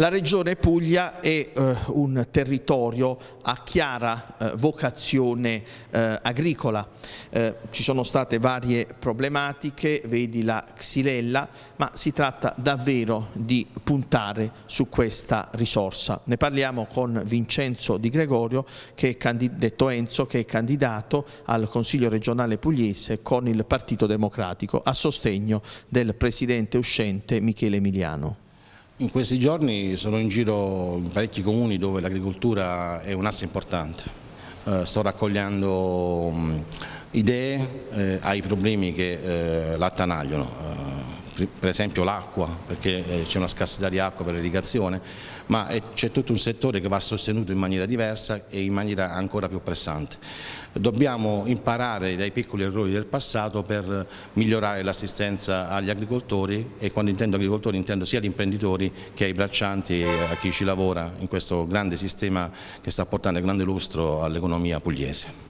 La regione Puglia è eh, un territorio a chiara eh, vocazione eh, agricola. Eh, ci sono state varie problematiche, vedi la xilella, ma si tratta davvero di puntare su questa risorsa. Ne parliamo con Vincenzo Di Gregorio, che detto Enzo, che è candidato al Consiglio regionale pugliese con il Partito Democratico a sostegno del presidente uscente Michele Emiliano. In questi giorni sono in giro in parecchi comuni dove l'agricoltura è un asse importante. Eh, sto raccogliendo idee eh, ai problemi che eh, l'attanagliano per esempio l'acqua, perché eh, c'è una scarsità di acqua per l'irrigazione, ma eh, c'è tutto un settore che va sostenuto in maniera diversa e in maniera ancora più pressante. Dobbiamo imparare dai piccoli errori del passato per migliorare l'assistenza agli agricoltori e quando intendo agricoltori intendo sia agli imprenditori che ai braccianti e a chi ci lavora in questo grande sistema che sta portando grande lustro all'economia pugliese.